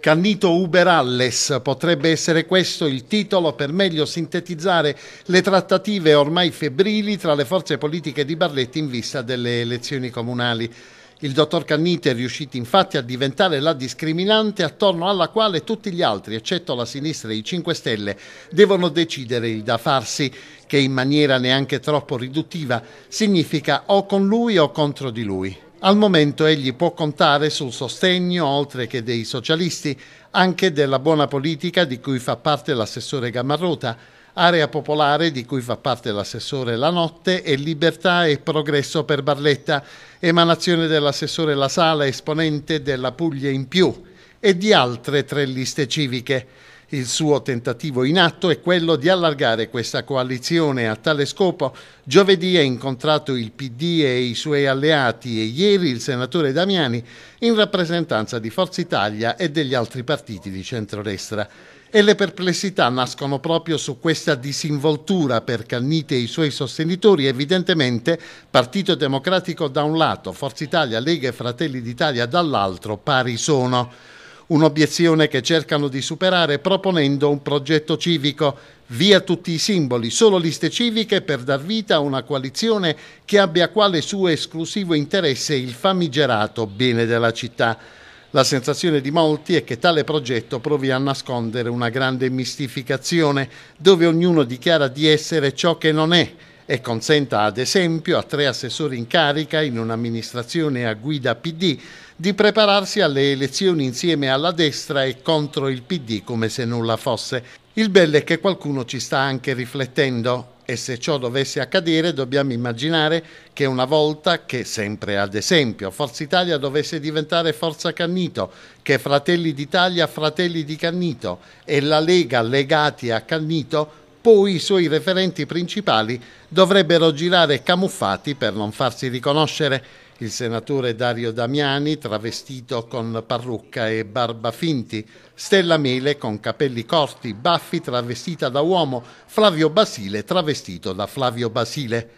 Cannito Uberalles potrebbe essere questo il titolo per meglio sintetizzare le trattative ormai febbrili tra le forze politiche di Barletti in vista delle elezioni comunali. Il dottor Cannite è riuscito infatti a diventare la discriminante attorno alla quale tutti gli altri, eccetto la sinistra e i 5 Stelle, devono decidere il da farsi, che in maniera neanche troppo riduttiva significa o con lui o contro di lui. Al momento egli può contare sul sostegno, oltre che dei socialisti, anche della buona politica di cui fa parte l'assessore Gamarrota, area popolare di cui fa parte l'assessore La Notte e Libertà e Progresso per Barletta, emanazione dell'assessore La Sala, esponente della Puglia in più, e di altre tre liste civiche. Il suo tentativo in atto è quello di allargare questa coalizione. A tale scopo, giovedì ha incontrato il PD e i suoi alleati e ieri il senatore Damiani in rappresentanza di Forza Italia e degli altri partiti di centrodestra. E le perplessità nascono proprio su questa disinvoltura per Cannite e i suoi sostenitori. Evidentemente, Partito Democratico da un lato, Forza Italia, Lega e Fratelli d'Italia dall'altro pari sono. Un'obiezione che cercano di superare proponendo un progetto civico. Via tutti i simboli, solo liste civiche per dar vita a una coalizione che abbia quale suo esclusivo interesse il famigerato bene della città. La sensazione di molti è che tale progetto provi a nascondere una grande mistificazione, dove ognuno dichiara di essere ciò che non è e consenta ad esempio a tre assessori in carica in un'amministrazione a guida PD di prepararsi alle elezioni insieme alla destra e contro il PD come se nulla fosse. Il bello è che qualcuno ci sta anche riflettendo e se ciò dovesse accadere dobbiamo immaginare che una volta che sempre ad esempio Forza Italia dovesse diventare Forza Cannito, che Fratelli d'Italia Fratelli di Cannito e la Lega legati a Cannito poi i suoi referenti principali dovrebbero girare camuffati per non farsi riconoscere. Il senatore Dario Damiani, travestito con parrucca e barba finti, Stella Mele con capelli corti, baffi, travestita da uomo, Flavio Basile, travestito da Flavio Basile.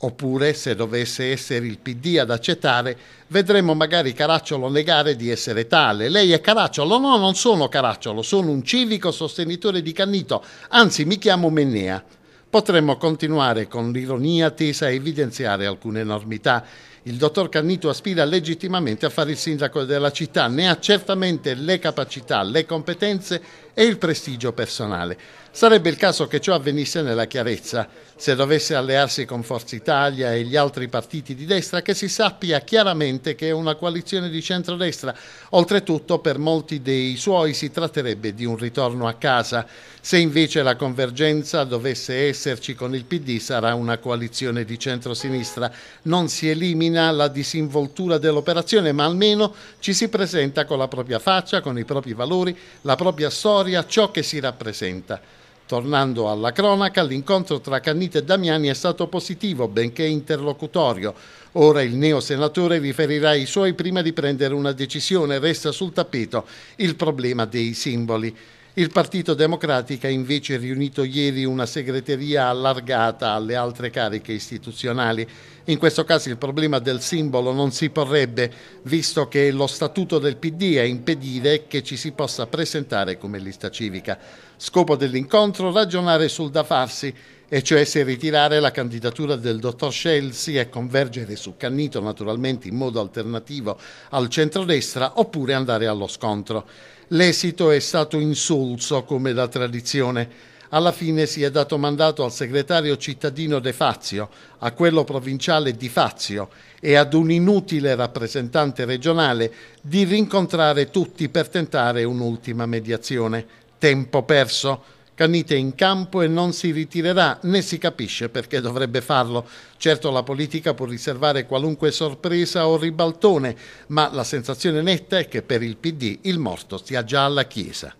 Oppure, se dovesse essere il PD ad accettare, vedremo magari Caracciolo negare di essere tale. Lei è Caracciolo? No, non sono Caracciolo, sono un civico sostenitore di Cannito, anzi mi chiamo Mennea. Potremmo continuare con l'ironia tesa a evidenziare alcune enormità. Il dottor Cannito aspira legittimamente a fare il sindaco della città, ne ha certamente le capacità, le competenze e il prestigio personale. Sarebbe il caso che ciò avvenisse nella chiarezza, se dovesse allearsi con Forza Italia e gli altri partiti di destra, che si sappia chiaramente che è una coalizione di centrodestra. Oltretutto per molti dei suoi si tratterebbe di un ritorno a casa. Se invece la convergenza dovesse esserci con il PD sarà una coalizione di centrosinistra. Non si elimina determina la disinvoltura dell'operazione, ma almeno ci si presenta con la propria faccia, con i propri valori, la propria storia, ciò che si rappresenta. Tornando alla cronaca, l'incontro tra Cannita e Damiani è stato positivo, benché interlocutorio. Ora il neo senatore riferirà i suoi prima di prendere una decisione. Resta sul tappeto il problema dei simboli. Il Partito Democratico ha invece riunito ieri una segreteria allargata alle altre cariche istituzionali. In questo caso il problema del simbolo non si porrebbe, visto che lo statuto del PD è impedire che ci si possa presentare come lista civica. Scopo dell'incontro ragionare sul da farsi, e cioè se ritirare la candidatura del dottor Scelsi e convergere su Cannito naturalmente in modo alternativo al centrodestra oppure andare allo scontro. L'esito è stato insulso come da tradizione alla fine si è dato mandato al segretario cittadino De Fazio, a quello provinciale Di Fazio e ad un inutile rappresentante regionale di rincontrare tutti per tentare un'ultima mediazione tempo perso. Canite in campo e non si ritirerà, né si capisce perché dovrebbe farlo. Certo la politica può riservare qualunque sorpresa o ribaltone, ma la sensazione netta è che per il PD il morto sia già alla Chiesa.